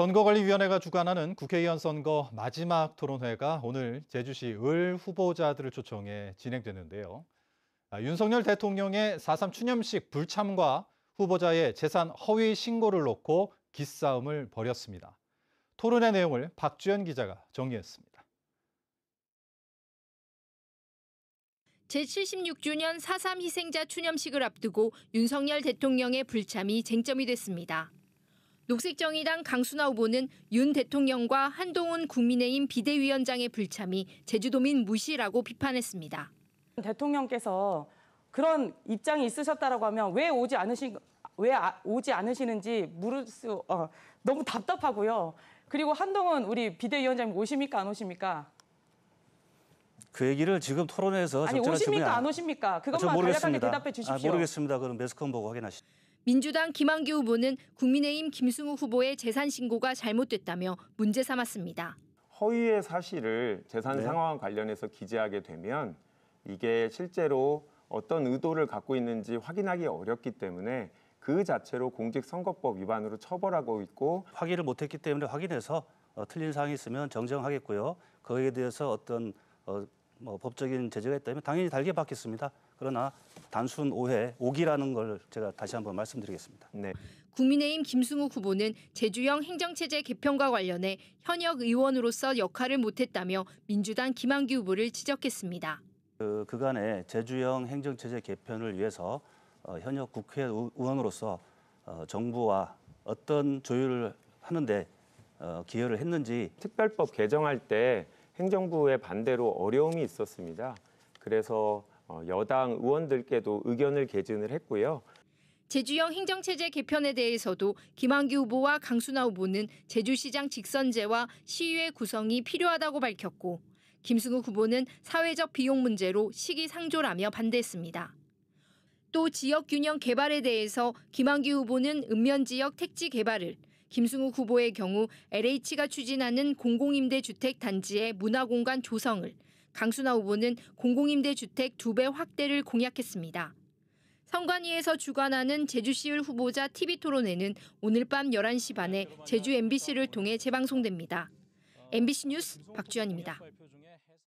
선거관리위원회가 주관하는 국회의원 선거 마지막 토론회가 오늘 제주시 을 후보자들을 초청해 진행되는데요. 아, 윤석열 대통령의 4.3 추념식 불참과 후보자의 재산 허위 신고를 놓고 기싸움을 벌였습니다. 토론의 내용을 박주현 기자가 정리했습니다. 제76주년 4.3 희생자 추념식을 앞두고 윤석열 대통령의 불참이 쟁점이 됐습니다. 녹색정의당 강순나 후보는 윤 대통령과 한동훈 국민의힘 비대위원장의 불참이 제주도민 무시라고 비판했습니다. 대통령께서 그런 입장이 있으셨다라고 하면 왜 오지 않으신 왜 아, 오지 않으시는지 물을 수 어, 너무 답답하고요. 그리고 한동훈 우리 비대위원장님 오십니까 안 오십니까? 그 얘기를 지금 토론에서 아니 오십니까 안 오십니까? 그것만 아, 간략하게 대답해 주십시오. 아, 모르겠습니다. 그럼 매스컴 보고 확인하시죠. 민주당 김한규 후보는 국민의힘 김승우 후보의 재산 신고가 잘못됐다며 문제 삼았습니다. 허위의 사실을 재산 네. 상황 관련해서 기재하게 되면 이게 실제로 어떤 의도를 갖고 있는지 확인하기 어렵기 때문에 그 자체로 공직선거법 위반으로 처벌하고 있고 확인을 못했기 때문에 확인해서 어, 틀린 사항이 있으면 정정하겠고요. 거기에 대해서 어떤 어, 뭐 법적인 제재가 있다면 당연히 달게 받겠습니다. 그러나 단순 오해, 오기라는 걸 제가 다시 한번 말씀드리겠습니다. 네. 국민의힘 김승욱 후보는 제주형 행정체제 개편과 관련해 현역 의원으로서 역할을 못했다며 민주당 김한규 후보를 지적했습니다. 그, 그간에 제주형 행정체제 개편을 위해서 어, 현역 국회의원으로서 어, 정부와 어떤 조율을 하는데 어, 기여를 했는지 특별법 개정할 때 행정부의 반대로 어려움이 있었습니다. 그래서 어, 여당 의원들께도 의견을 개진을 했고요. 제주형 행정체제 개편에 대해서도 김한기 후보와 강수나 후보는 제주시장 직선제와 시의회 구성이 필요하다고 밝혔고 김승욱 후보는 사회적 비용 문제로 시기상조라며 반대했습니다. 또 지역균형 개발에 대해서 김한기 후보는 읍면 지역 택지 개발을 김승우 후보의 경우 LH가 추진하는 공공임대주택 단지의 문화공간 조성을, 강순화 후보는 공공임대주택 두 배 확대를 공약했습니다. 선관위에서 주관하는 제주시을 후보자 TV토론회는 오늘 밤 11시 반에 제주 MBC를 통해 재방송됩니다. MBC 뉴스 박주연입니다.